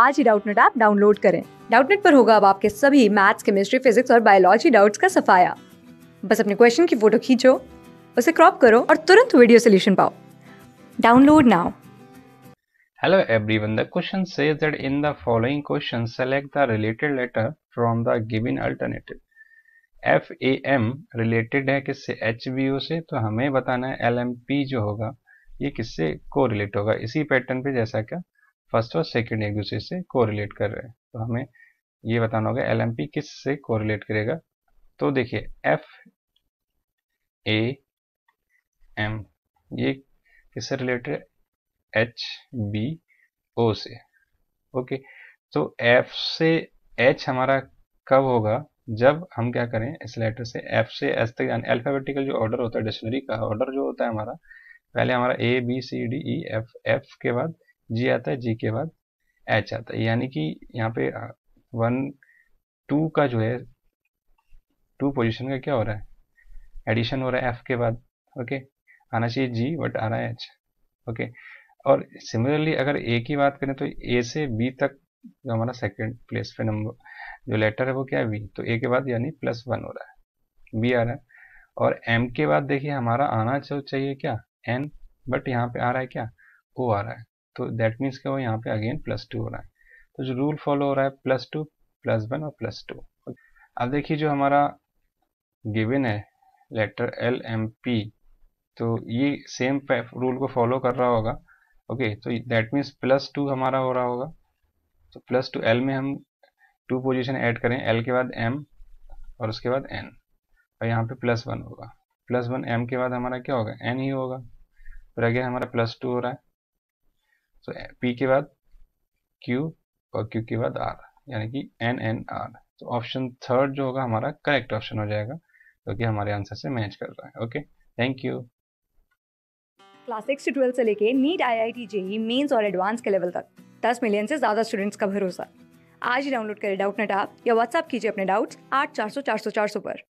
आज ही Doubtnut app download करें डाउटनेट पर होगा अब आपके सभी मैथ्स केमिस्ट्री फिजिक्स और बायोलॉजी डाउट्स का सफाया बस अपने क्वेश्चन की फोटो खींचो उसे क्रॉप करो और तुरंत वीडियो सोल्यूशन पाओ download now Hello everyone, the question says that in the following question, select the related letter from the given alternative. F A M related है किससे एच बी ओ से तो हमें बताना है एल एम पी जो होगा ये किससे को रिलेट होगा इसी पैटर्न पे जैसा क्या फर्स्ट और सेकेंड एक दूसरे से कोरिलेट कर रहे हैं तो हमें ये बताना होगा एल किस से कोरिलेट करेगा तो देखिए एफ ए एम ये किससे रिलेटेड है एच बी ओ से ओके तो एफ से एच हमारा कब होगा जब हम क्या करें इस लेटर से एफ से एच तक यानी अल्फाबेटिकल जो ऑर्डर होता है डिक्शनरी का ऑर्डर जो होता है हमारा पहले हमारा A B C D E F F के बाद जी आता है जी के बाद एच आता है यानी कि यहाँ पे वन टू का जो है टू पोजीशन का क्या हो रहा है एडिशन हो रहा है एफ के बाद ओके आना चाहिए जी बट आ रहा है एच ओके और सिमिलरली अगर ए की बात करें तो ए से बी तक जो हमारा सेकेंड प्लेस पे नंबर जो लेटर है वो क्या है वी तो ए के बाद यानी प्लस वन हो रहा है बी आ रहा है और एम के बाद देखिए हमारा आना चाहिए क्या एन बट यहाँ पे आ रहा है क्या ओ आ रहा है तो दैट मीन्स क्या हुआ यहाँ पे अगेन प्लस टू हो रहा है तो जो रूल फॉलो हो रहा है प्लस टू प्लस वन और प्लस टू अब देखिए जो हमारा गिवन है लेटर एल एम पी तो ये सेम रूल को फॉलो कर रहा होगा ओके तो दैट मीन्स प्लस टू हमारा हो रहा होगा तो प्लस टू एल में हम टू पोजिशन ऐड करें एल के बाद एम और उसके बाद एन और यहाँ पे प्लस वन होगा प्लस वन एम के बाद हमारा क्या होगा एन ही होगा फिर आगे हमारा प्लस टू हो रहा है तो पी के बाद क्यू और क्यू के बाद आर यानी कि एन एन आर तो ऑप्शन थर्ड जो होगा हमारा करेक्ट ऑप्शन हो जाएगा क्योंकि तो हमारे आंसर से मैच कर रहा है okay thank you class six से ट्वेल्थ से लेके NEET I I T JEE mains और एडवांस के लेवल तक दस मिलियन से ज़्यादा स्टूडेंट्स का भरोसा आज ही डाउनलोड करें डाउट नेट आप या व्हाट्सअप कीजिए अपने डाउट्स आठ चार सौ चार सौ चार सौ पर